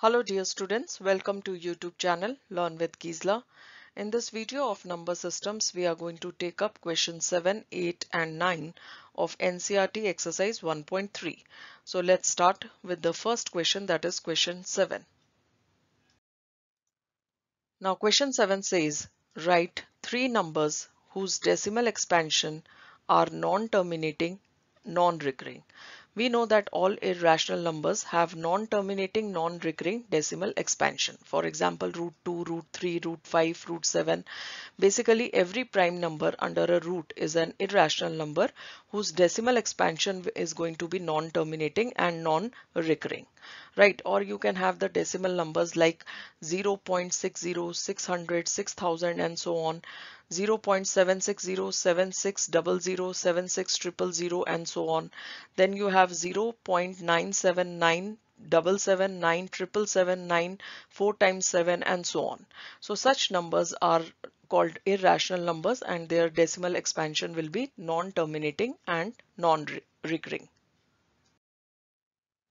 Hello dear students, welcome to YouTube channel Learn with Gizla. In this video of number systems, we are going to take up question 7, 8 and 9 of NCRT exercise 1.3. So let's start with the first question that is question 7. Now question 7 says, write three numbers whose decimal expansion are non-terminating, non-recurring we know that all irrational numbers have non-terminating, non-recurring decimal expansion. For example, root 2, root 3, root 5, root 7. Basically, every prime number under a root is an irrational number whose decimal expansion is going to be non-terminating and non-recurring right or you can have the decimal numbers like 0 0.60 600 6000 and so on 0 0.760 7600 76000 and so on then you have 0 0.979 double seven nine triple seven nine four times seven and so on so such numbers are called irrational numbers and their decimal expansion will be non-terminating and non-recurring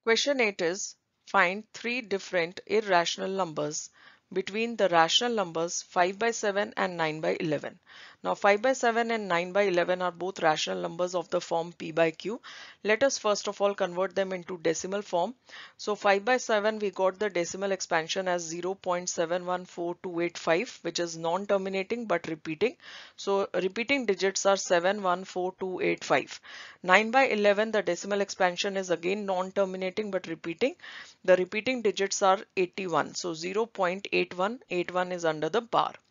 Question 8 is find three different irrational numbers between the rational numbers 5 by 7 and 9 by 11. Now 5 by 7 and 9 by 11 are both rational numbers of the form p by q. Let us first of all convert them into decimal form. So 5 by 7 we got the decimal expansion as 0.714285 which is non-terminating but repeating. So repeating digits are 714285. 9 by 11 the decimal expansion is again non-terminating but repeating. The repeating digits are 81. So 0.8181 is under the bar.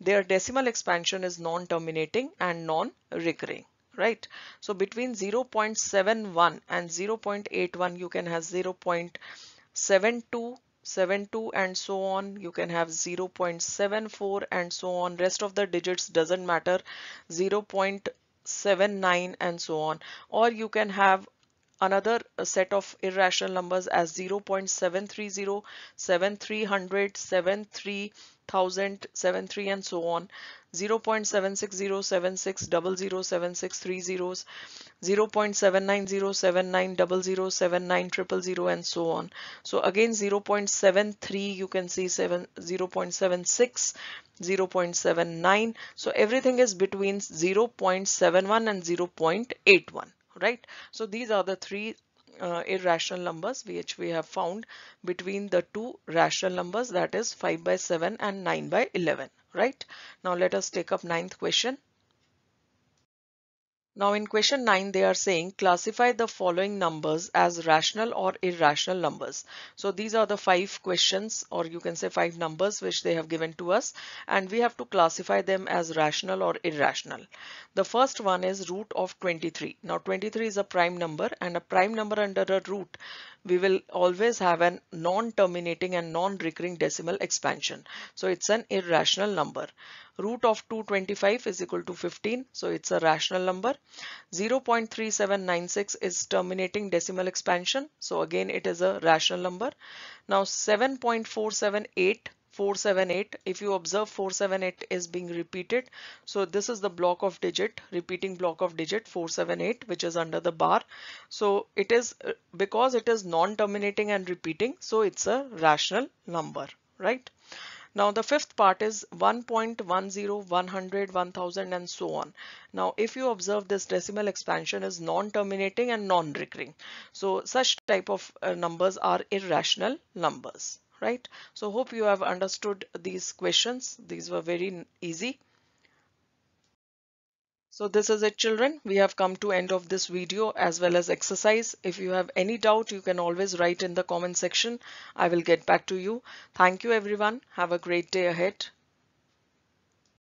their decimal expansion is non-terminating and non-recurring right so between 0.71 and 0.81 you can have 0.72 72 and so on you can have 0.74 and so on rest of the digits doesn't matter 0.79 and so on or you can have another set of irrational numbers as 0.730 7300 73 thousand, seven three, and so on. 0 0.76076, double zero seven six three zeros, 0 0.79079, double zero seven nine triple zero, and so on. So again, 0 0.73 you can see seven, 0 0.76. 0 0.79 so everything is between 0 0.71 and 0 0.81 right so these are the three uh, irrational numbers which we have found between the two rational numbers that is 5 by 7 and 9 by 11 right now let us take up ninth question now in question 9 they are saying classify the following numbers as rational or irrational numbers. So these are the five questions or you can say five numbers which they have given to us and we have to classify them as rational or irrational. The first one is root of 23. Now 23 is a prime number and a prime number under a root we will always have a non-terminating and non-recurring decimal expansion. So it's an irrational number. Root of 225 is equal to 15. So it's a rational number. 0.3796 is terminating decimal expansion. So again, it is a rational number. Now 7.478 478 if you observe 478 is being repeated so this is the block of digit repeating block of digit 478 which is under the bar so it is uh, because it is non-terminating and repeating so it's a rational number right now the fifth part is 1.10, 100, 1000 and so on. Now if you observe this decimal expansion is non-terminating and non-recurring. So such type of uh, numbers are irrational numbers right so hope you have understood these questions these were very easy so this is it children we have come to end of this video as well as exercise if you have any doubt you can always write in the comment section i will get back to you thank you everyone have a great day ahead